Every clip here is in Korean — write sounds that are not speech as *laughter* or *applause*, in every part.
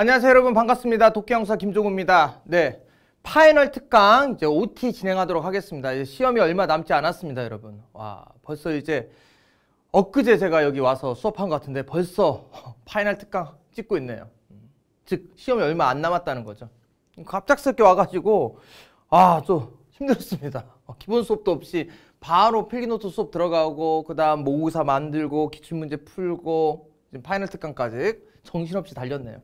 안녕하세요 여러분 반갑습니다 도끼형사 김종우입니다 네 파이널 특강 이제 OT 진행하도록 하겠습니다 이제 시험이 얼마 남지 않았습니다 여러분 와 벌써 이제 엊그제 제가 여기 와서 수업한 것 같은데 벌써 *laughs* 파이널 특강 찍고 있네요 즉 시험이 얼마 안 남았다는 거죠 갑작스럽게 와가지고 아 좀 힘들었습니다 어, 기본 수업도 없이 바로 필기노트 수업 들어가고 그 다음 모의사 만들고 기출문제 풀고 파이널 특강까지 정신없이 달렸네요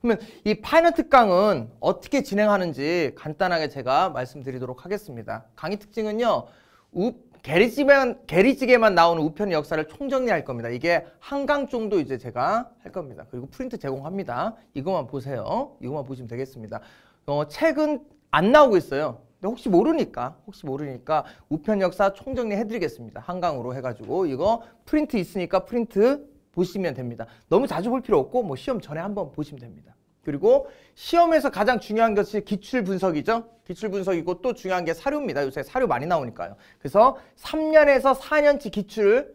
그러면 이 파이널 특강은 어떻게 진행하는지 간단하게 제가 말씀드리도록 하겠습니다. 강의 특징은요. 우, 게리지만, 게리지게만 나오는 우편 역사를 총정리할 겁니다. 이게 한강 정도 이제 제가 할 겁니다. 그리고 프린트 제공합니다. 이것만 보세요. 이것만 보시면 되겠습니다. 어, 책은 안 나오고 있어요. 근데 혹시 모르니까 혹시 모르니까 우편 역사 총정리 해드리겠습니다. 한강으로 해가지고 이거 프린트 있으니까 프린트 보시면 됩니다. 너무 자주 볼 필요 없고 뭐 시험 전에 한번 보시면 됩니다. 그리고 시험에서 가장 중요한 것이 기출 분석이죠. 기출 분석이고 또 중요한 게 사료입니다. 요새 사료 많이 나오니까요. 그래서 3년에서 4년치 기출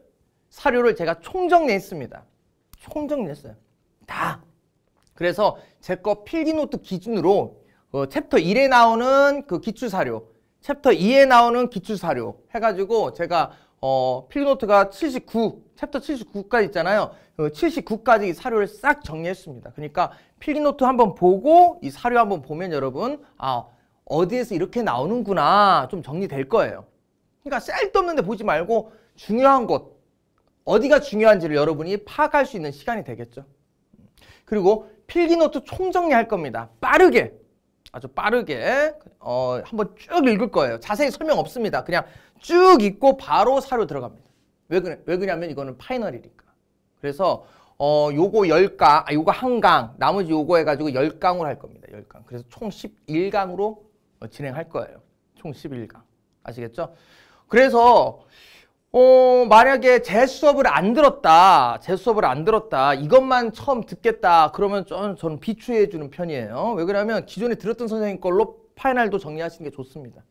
사료를 제가 총정리했습니다. 총정리했어요. 다. 그래서 제 거 필기노트 기준으로 어, 챕터 1에 나오는 그 기출 사료, 챕터 2에 나오는 기출 사료 해가지고 제가 어, 필노트가 79, 챕터 79까지 있잖아요. 그 79까지 사료를 싹 정리했습니다. 그러니까 필노트 한번 보고 이 사료 한번 보면 여러분 아 어디에서 이렇게 나오는구나 좀 정리될 거예요. 그러니까 셀데없는데 보지 말고 중요한 곳 어디가 중요한지를 여러분이 파악할 수 있는 시간이 되겠죠. 그리고 필기노트 총정리할 겁니다. 빠르게 아주 빠르게 어, 한번 쭉 읽을 거예요. 자세히 설명 없습니다. 그냥 쭉 있고 바로 사료 들어갑니다. 왜, 그래, 왜 그러냐면 이거는 파이널이니까. 그래서 어, 요거 10강, 아, 요거 한 강 나머지 요거 해가지고 10강으로 할 겁니다. 10강. 그래서 총 11강으로 어, 진행할 거예요. 총 11강. 아시겠죠? 그래서 어, 만약에 제 수업을 안 들었다, 제 수업을 안 들었다, 이것만 처음 듣겠다, 그러면 좀 저는 비추해 주는 편이에요. 왜 그러냐면 기존에 들었던 선생님 걸로 파이널도 정리하시는 게 좋습니다.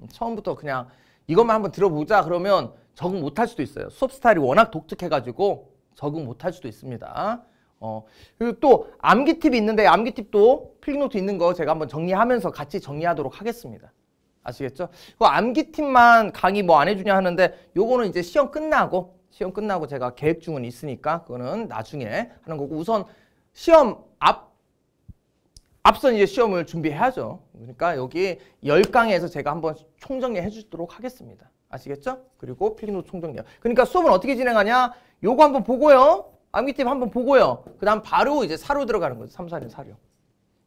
음, 처음부터 그냥 이것만 한번 들어보자 그러면 적응 못할 수도 있어요. 수업 스타일이 워낙 독특해가지고 적응 못할 수도 있습니다. 어, 그리고 또 암기 팁이 있는데 암기 팁도 필기노트 있는 거 제가 한번 정리하면서 같이 정리하도록 하겠습니다. 아시겠죠? 그 암기 팁만 강의 뭐 안 해주냐 하는데 요거는 이제 시험 끝나고 시험 끝나고 제가 계획 중은 있으니까 그거는 나중에 하는 거고 우선 시험 앞 앞선 이제 시험을 준비해야죠. 그러니까 여기 10강에서 제가 한번 총정리 해주도록 하겠습니다. 아시겠죠? 그리고 필기노 총정리. 그러니까 수업은 어떻게 진행하냐? 요거 한번 보고요. 암기팁 한번 보고요. 그 다음 바로 이제 사료 들어가는 거죠. 3, 4류, 사료.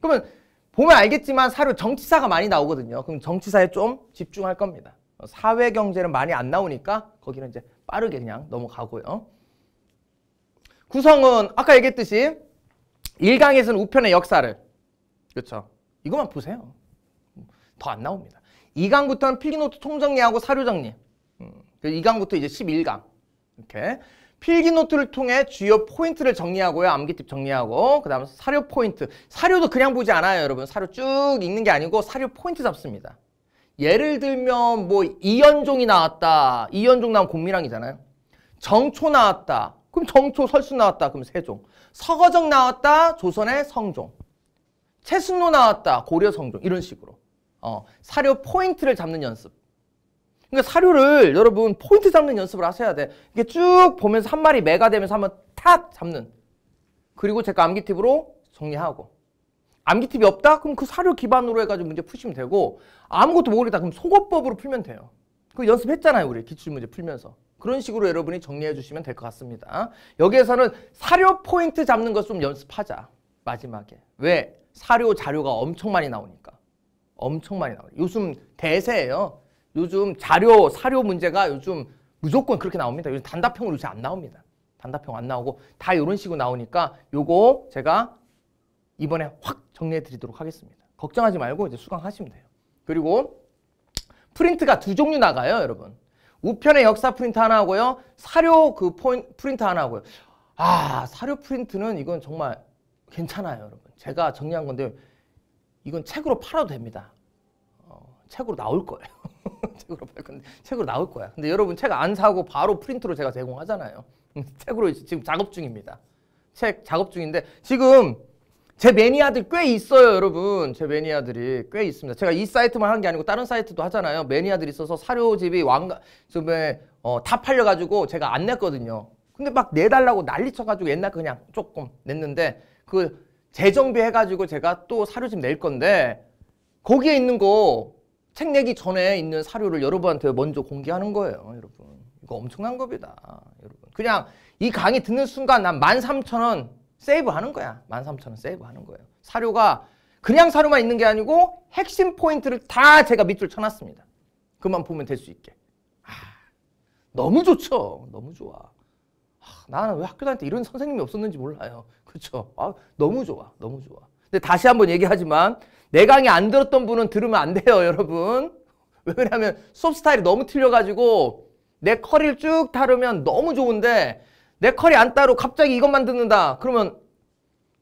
그러면 보면 알겠지만 사료 정치사가 많이 나오거든요. 그럼 정치사에 좀 집중할 겁니다. 사회 경제는 많이 안 나오니까 거기는 이제 빠르게 그냥 넘어가고요. 구성은 아까 얘기했듯이 1강에서는 우편의 역사를 그렇죠? 이것만 보세요. 더 안 나옵니다. 2강부터는 필기노트 통정리하고 사료정리. 음, 2강부터 그 이제 11강. 이렇게. 필기노트를 통해 주요 포인트를 정리하고요. 암기팁 정리하고 그다음 사료 포인트. 사료도 그냥 보지 않아요. 여러분. 사료 쭉 읽는 게 아니고 사료 포인트 잡습니다. 예를 들면 뭐 이연종이 나왔다. 이연종 나온 곰미랑이잖아요. 정초 나왔다. 그럼 정초 설수 나왔다. 그럼 세종. 서거정 나왔다. 조선의 성종. 채순로 나왔다, 고려성종 이런 식으로 어, 사료 포인트를 잡는 연습. 그러니까 사료를 여러분 포인트 잡는 연습을 하셔야 돼. 이게 쭉 보면서 한 마리 매가 되면서 한번 탁 잡는. 그리고 제가 암기 팁으로 정리하고. 암기 팁이 없다? 그럼 그 사료 기반으로 해가지고 문제 푸시면 되고 아무것도 모르겠다? 그럼 속어법으로 풀면 돼요. 그 연습했잖아요. 우리 기출 문제 풀면서. 그런 식으로 여러분이 정리해 주시면 될 것 같습니다. 여기에서는 사료 포인트 잡는 것 좀 연습하자. 마지막에. 왜? 사료 자료가 엄청 많이 나오니까 엄청 많이 나와요. 요즘 대세예요. 요즘 자료 사료 문제가 요즘 무조건 그렇게 나옵니다. 요즘 단답형으로 요새 안 나옵니다. 단답형 안 나오고 다 이런 식으로 나오니까 요거 제가 이번에 확 정리해 드리도록 하겠습니다. 걱정하지 말고 이제 수강하시면 돼요. 그리고 프린트가 두 종류 나가요, 여러분. 우편의 역사 프린트 하나 하고요. 사료 그 포인, 프린트 하나 하고요. 아, 사료 프린트는 이건 정말 괜찮아요, 여러분. 제가 정리한 건데 이건 책으로 팔아도 됩니다. 어, 책으로 나올 거예요. *laughs* 책으로 팔 건데 책으로 나올 거야. 근데 여러분 책 안 사고 바로 프린트로 제가 제공하잖아요. 음, 책으로 지금 작업 중입니다. 책 작업 중인데 지금 제 매니아들 꽤 있어요, 여러분. 제 매니아들이 꽤 있습니다. 제가 이 사이트만 하는 게 아니고 다른 사이트도 하잖아요. 매니아들이 있어서 사료집이 왕가 좀에 어, 다 팔려 가지고 제가 안 냈거든요. 근데 막 내달라고 난리 쳐가지고 옛날 그냥 조금 냈는데 그 재정비 해가지고 제가 또사료좀 낼 건데 거기에 있는 거 책 내기 전에 있는 사료를 여러분한테 먼저 공개하는 거예요 여러분 이거 엄청난 겁니다 여러분 그냥 이 강의 듣는 순간 난 13,000원 세이브하는 거야 13,000원 세이브하는 거예요 사료가 그냥 사료만 있는 게 아니고 핵심 포인트를 다 제가 밑줄 쳐놨습니다 그만 보면 될 수 있게 아, 너무 좋죠 너무 좋아 아, 나는 왜 학교 다닐 때 이런 선생님이 없었는지 몰라요. 그렇죠? 아, 너무 좋아. 너무 좋아. 근데 다시 한 번 얘기하지만 내 강의 안 들었던 분은 들으면 안 돼요, 여러분. 왜냐하면 수업 스타일이 너무 틀려가지고 내 커리를 쭉 다루면 너무 좋은데 내 커리 안 따로 갑자기 이것만 듣는다. 그러면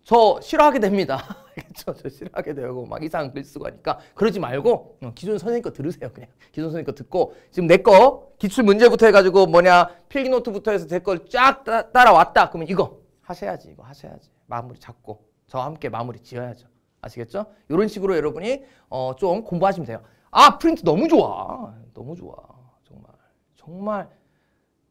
저 싫어하게 됩니다. *laughs* 알겠죠? 저 싫어하게 되고 막 이상한 글 쓰고 하니까 그러지 말고 어, 기존 선생님 거 들으세요 그냥 기존 선생님 거 듣고 지금 내 거 기출 문제부터 해가지고 뭐냐 필기 노트부터 해서 제걸쫙 따라왔다 그러면 이거 하셔야지 이거 하셔야지 마무리 잡고 저와 함께 마무리 지어야죠 아시겠죠? 이런 식으로 여러분이 어, 좀 공부하시면 돼요 아 프린트 너무 좋아 너무 좋아 정말 정말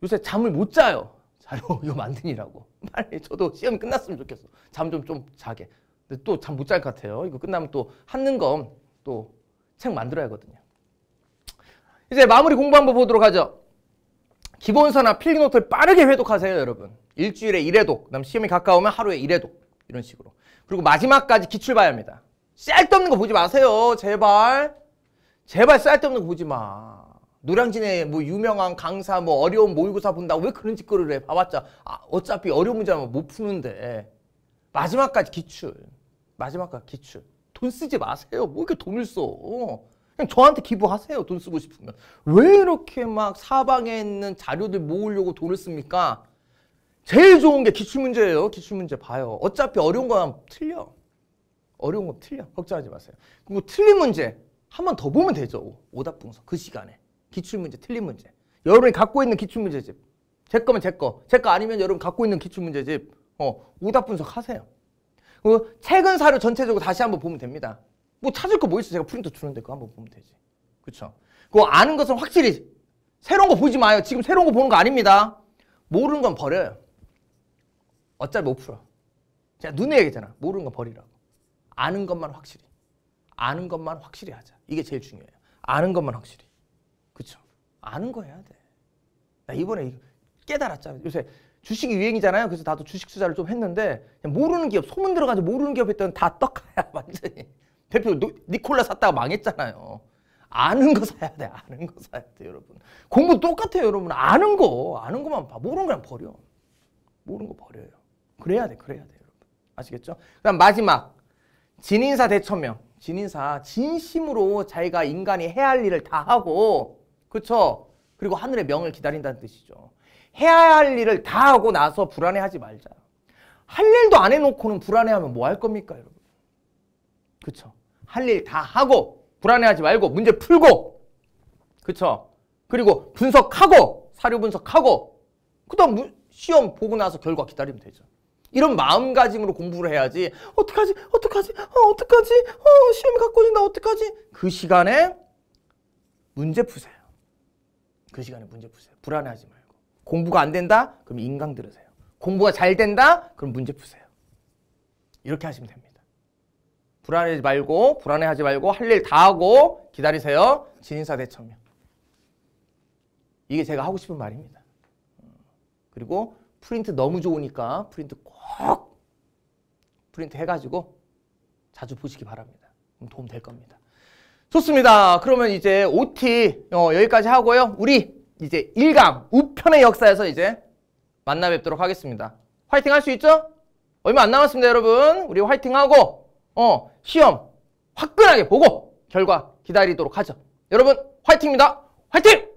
요새 잠을 못 자요 자료 *laughs* 이거 만드니라고 빨리 저도 시험이 끝났으면 좋겠어 잠 좀좀 좀 자게 근데 또잠 못잘것 같아요. 이거 끝나면 또 한는검 또 책 만들어야 하거든요. 이제 마무리 공부 한번 보도록 하죠. 기본서나 필기노트를 빠르게 회독하세요, 여러분. 일주일에 1회독, 그다음 시험이 가까우면 하루에 1회독 이런 식으로. 그리고 마지막까지 기출 봐야 합니다. 쌀데없는거 보지 마세요, 제발. 제발 쌀데없는거 보지 마. 노량진에 뭐 유명한 강사 뭐 어려운 모의고사 본다고 왜 그런 짓거리를 해? 봐봤자 아, 어차피 어려운 문제 하면 못 푸는데 마지막까지 기출. 마지막까지 기출. 돈 쓰지 마세요. 뭐 이렇게 돈을 써. 그냥 저한테 기부하세요. 돈 쓰고 싶으면. 왜 이렇게 막 사방에 있는 자료들 모으려고 돈을 씁니까? 제일 좋은 게 기출문제예요. 기출문제 봐요. 어차피 어려운 거 하면 틀려. 어려운 거 틀려. 걱정하지 마세요. 그리고 틀린 문제 한 번 더 보면 되죠. 오답 분석. 그 시간에. 기출문제, 틀린 문제. 여러분이 갖고 있는 기출문제집. 제 거면 제 거. 제 거 아니면 여러분 갖고 있는 기출문제집. 어, 오답 분석하세요. 그 최근 사료 전체적으로 다시 한번 보면 됩니다. 뭐 찾을 거 뭐 있어 제가 프린터 주는데 그거 한 번 보면 되지. 그렇죠? 그 아는 것은 확실히 새로운 거 보지 마요. 지금 새로운 거 보는 거 아닙니다. 모르는 건 버려요. 어차피 못 풀어. 제가 눈에 얘기했잖아. 모르는 건 버리라고. 아는 것만 확실히. 아는 것만 확실히 하자. 이게 제일 중요해요. 아는 것만 확실히. 그쵸? 아는 거 해야 돼. 나 이번에 깨달았잖아. 요새 주식이 유행이잖아요. 그래서 나도 주식 투자를 좀 했는데 모르는 기업 소문 들어가서 모르는 기업 했더니 다 떡하야 *laughs* 완전히. 대표 노, 니콜라 샀다가 망했잖아요. 아는 거 사야 돼. 아는 거 사야 돼, 여러분. 공부 똑같아요, 여러분. 아는 거, 아는 것만 봐. 모르는 거랑 버려. 모르는 거 버려요. 그래야 돼, 그래야 돼, 여러분. 아시겠죠? 그다음 마지막 진인사 대천명. 진인사 진심으로 자기가 인간이 해야 할 일을 다 하고 그렇죠? 그리고 하늘의 명을 기다린다는 뜻이죠. 해야 할 일을 다 하고 나서 불안해하지 말자. 할 일도 안 해놓고는 불안해하면 뭐 할 겁니까, 여러분? 그쵸? 할 일 다 하고 불안해하지 말고 문제 풀고 그쵸? 그리고 분석하고 사료 분석하고 그다음 시험 보고 나서 결과 기다리면 되죠. 이런 마음가짐으로 공부를 해야지 어떡하지? 어떡하지? 어, 어떡하지? 어, 시험이 갖고 오 진다 어떡하지? 그 시간에 문제 푸세요. 그 시간에 문제 푸세요. 불안해하지 마요. 공부가 안 된다? 그럼 인강 들으세요. 공부가 잘 된다? 그럼 문제 푸세요. 이렇게 하시면 됩니다. 불안해하지 말고 불안해하지 말고 할 일 다 하고 기다리세요. 진인사 대천명. 이게 제가 하고 싶은 말입니다. 그리고 프린트 너무 좋으니까 프린트 꼭 프린트 해가지고 자주 보시기 바랍니다. 도움 될 겁니다. 좋습니다. 그러면 이제 OT 어, 여기까지 하고요. 우리 이제 1강 우편의 역사에서 이제 만나 뵙도록 하겠습니다. 화이팅 할 수 있죠? 얼마 안 남았습니다, 여러분. 우리 화이팅하고 어, 시험 화끈하게 보고 결과 기다리도록 하죠. 여러분, 화이팅입니다. 화이팅!